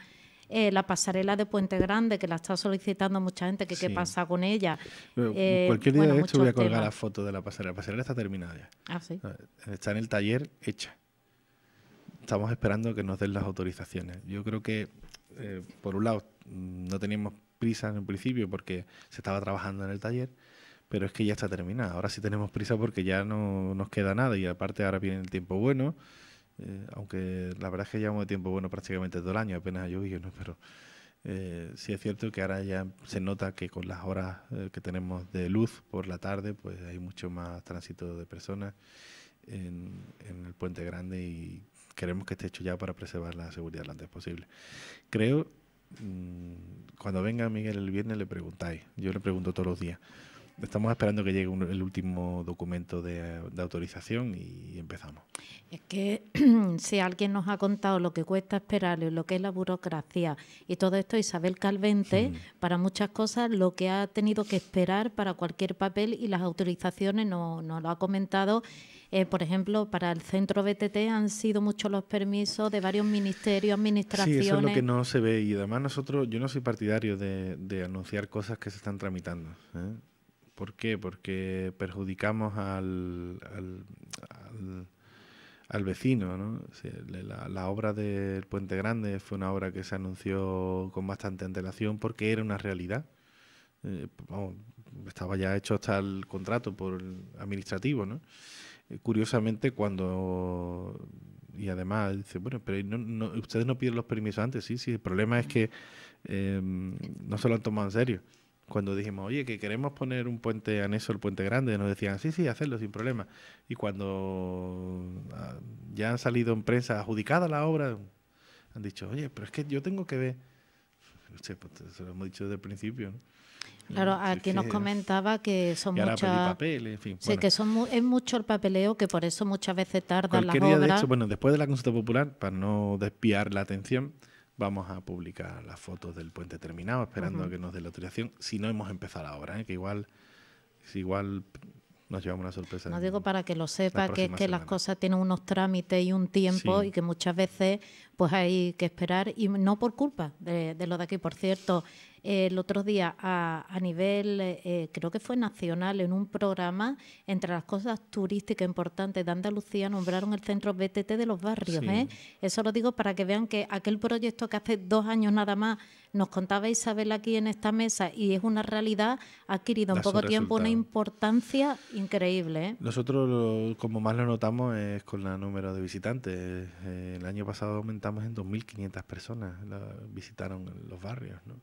[SPEAKER 1] Eh, la pasarela de Puente Grande, que la está solicitando mucha gente, que qué pasa con ella. Eh, cualquier día de esto voy a colgar la
[SPEAKER 2] foto de la pasarela. La pasarela está terminada ya. Ah, ¿sí? Ah, está en el taller hecha. Estamos esperando que nos den las autorizaciones. Yo creo que, eh, por un lado, mm, no teníamos prisa en el principio porque se estaba trabajando en el taller pero es que ya está terminada. Ahora sí tenemos prisa porque ya no nos queda nada y aparte ahora viene el tiempo bueno, eh, aunque la verdad es que llevamos de tiempo bueno prácticamente todo el año, apenas ha ¿no? pero eh, sí es cierto que ahora ya se nota que con las horas eh, que tenemos de luz por la tarde, pues hay mucho más tránsito de personas en, el puente grande y queremos que esté hecho ya para preservar la seguridad lo antes posible. Creo, mm, cuando venga Miguel el viernes le preguntáis, yo le pregunto todos los días. Estamos esperando que llegue el último documento de, autorización y empezamos.
[SPEAKER 1] Es que [CLEARS THROAT] si alguien nos ha contado lo que cuesta esperar lo que es la burocracia y todo esto, Isabel Calvente, mm. para muchas cosas, lo que ha tenido que esperar para cualquier papel y las autorizaciones, nos no lo ha comentado. Eh, por ejemplo, para el centro BTT han sido muchos los permisos de varios ministerios, administraciones. es lo que
[SPEAKER 2] no se ve. Y además nosotros, yo no soy partidario de, anunciar cosas que se están tramitando. ¿eh? ¿Por qué? Porque perjudicamos al, vecino. ¿no? La, obra del Puente Grande fue una obra que se anunció con bastante antelación porque era una realidad. Eh, estaba ya hecho hasta el contrato por administrativo. ¿no? Eh, curiosamente, cuando y además dice, bueno, pero ustedes no piden los permisos antes, sí, sí, el problema es que em, no se lo han tomado en serio. Cuando dijimos, oye, que queremos poner un puente anexo el puente grande, nos decían, sí, sí, hacerlo sin problema. Y cuando ah, ya han salido en prensa adjudicada la obra, han dicho, oye, pero es que yo tengo que ver. se pues, lo hemos dicho desde el principio. ¿no? Claro,
[SPEAKER 1] aquí nos comentaba que son muchas. Papel, en fin, sí, que son es mucho el papeleo, que por eso muchas veces tardan la obra. obras. de hecho,
[SPEAKER 2] bueno, después de la consulta popular, para no desviar la atención, vamos a publicar las fotos del puente terminado, esperando que nos dé la autorización, si no hemos empezado la obra, ¿eh? que igual, igual nos llevamos una sorpresa. No digo
[SPEAKER 1] para que lo sepa, que que las cosas tienen unos trámites y un tiempo y que muchas veces pues hay que esperar, y no por culpa de, de lo de aquí, por cierto el otro día a, nivel, eh, creo que fue nacional, en un programa, entre las cosas turísticas importantes de Andalucía, nombraron el centro BTT de los barrios. ¿eh? Eso lo digo para que vean que aquel proyecto que hace dos años nada más nos contaba Isabel aquí en esta mesa y es una realidad, ha adquirido en poco tiempo una importancia increíble. ¿eh?
[SPEAKER 2] Nosotros, como más lo notamos, es con el número de visitantes. El año pasado aumentamos en 2.500 personas, la, visitaron los barrios. ¿no?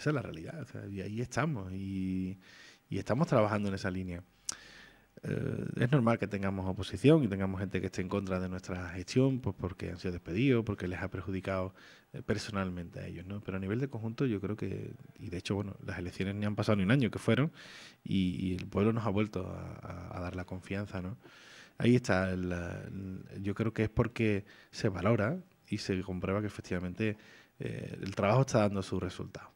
[SPEAKER 2] Esa es la realidad. y ahí estamos. Y, estamos trabajando en esa línea. Eh, es normal que tengamos oposición y tengamos gente que esté en contra de nuestra gestión, pues porque han sido despedidos, porque les ha perjudicado eh, personalmente a ellos, ¿no? Pero a nivel de conjunto yo creo que, y de hecho, bueno, las elecciones ni han pasado ni un año que fueron y, el pueblo nos ha vuelto a, dar la confianza, ¿no? Ahí está, el, yo creo que es porque se valora y se comprueba que efectivamente eh, el trabajo está dando sus resultado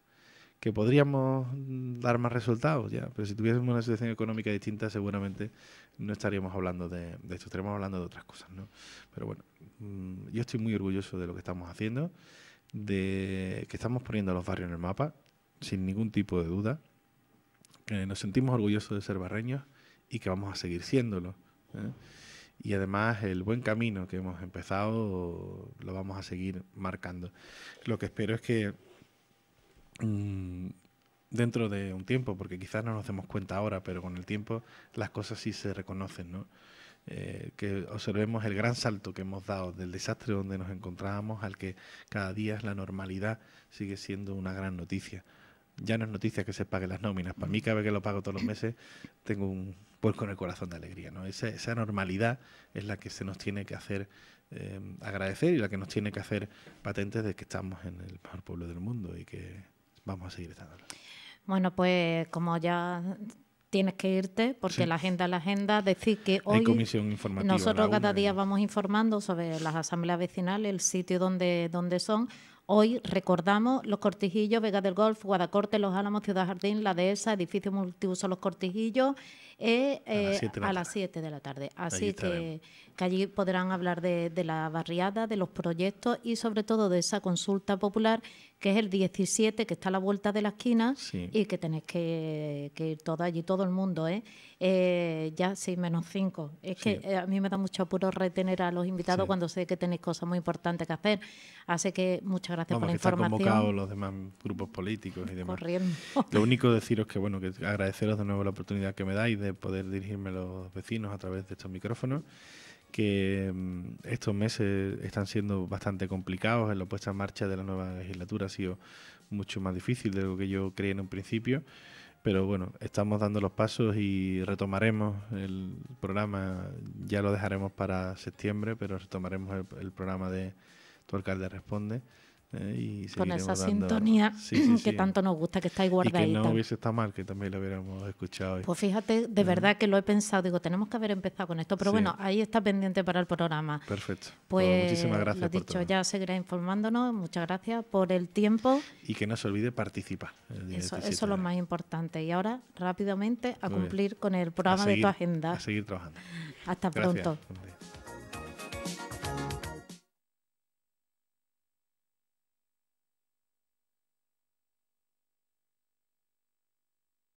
[SPEAKER 2] que podríamos mm, dar más resultados ya, pero si tuviésemos una situación económica distinta seguramente no estaríamos hablando de, esto, estaríamos hablando de otras cosas, Pero bueno, mm, yo estoy muy orgulloso de lo que estamos haciendo, de que estamos poniendo a los barrios en el mapa, sin ningún tipo de duda, que nos sentimos orgullosos de ser barreños y que vamos a seguir siéndolo. ¿eh? y además el buen camino que hemos empezado lo vamos a seguir marcando. Lo que espero es que Mm, dentro de un tiempo, porque quizás no nos demos cuenta ahora, pero con el tiempo las cosas sí se reconocen, ¿no? Eh, que observemos el gran salto que hemos dado del desastre donde nos encontrábamos al que cada día es la normalidad sigue siendo una gran noticia. Ya no es noticia que se paguen las nóminas. Para mí, cada vez que lo pago todos los meses, tengo un vuelco en el corazón de alegría. ¿no? Esa, normalidad es la que se nos tiene que hacer eh, agradecer y la que nos tiene que hacer patentes de que estamos en el mejor pueblo del mundo y que vamos a seguir estando.
[SPEAKER 1] Bueno, pues como ya tienes que irte porque la agenda es la agenda. Decir que hoy nosotros cada día vamos informando sobre las asambleas vecinales, el sitio donde, donde son. Hoy recordamos Los Cortijillos, Vega del Golf, Guadacorte, Los Álamos, Ciudad Jardín, La Dehesa, Edificio Multiuso Los Cortijillos, eh, a las 7 eh, de, la tarde. Así que, allí podrán hablar de, la barriada, de los proyectos y sobre todo de esa consulta popular que es el 17, que está a la vuelta de la esquina y que tenéis que, ir todo allí, todo el mundo, ¿eh? Eh, ya sí, menos cinco. Es que eh, a mí me da mucho apuro retener a los invitados cuando sé que tenéis cosas muy importantes que hacer. Así que muchas gracias por la información. Están convocados
[SPEAKER 2] los demás grupos políticos y demás. Corriendo. Lo único deciros que, bueno, que agradeceros de nuevo la oportunidad que me dais de poder dirigirme a los vecinos a través de estos micrófonos que mm, estos meses están siendo bastante complicados, en la puesta en marcha de la nueva legislatura ha sido mucho más difícil de lo que yo creía en un principio, pero bueno, estamos dando los pasos y retomaremos el programa, ya lo dejaremos para septiembre, pero retomaremos el, programa de Tu alcalde responde. ¿eh? con esa sintonía [LAUGHS] que tanto
[SPEAKER 1] nos gusta, que está ahí guardadita. Y que no
[SPEAKER 2] hubiese estado mal que también la hubiéramos escuchado. Pues
[SPEAKER 1] fíjate, de verdad que lo he pensado, digo, tenemos que haber empezado con esto, pero bueno, ahí está pendiente para el programa.
[SPEAKER 2] Perfecto. Pues, pues muchísimas gracias. Lo dicho, ya
[SPEAKER 1] seguirá informándonos, muchas gracias por el tiempo.
[SPEAKER 2] Y que no se olvide participar. Eso, es lo
[SPEAKER 1] más importante. Y ahora, rápidamente, a cumplir con el programa de tu agenda. A seguir trabajando. Hasta pronto.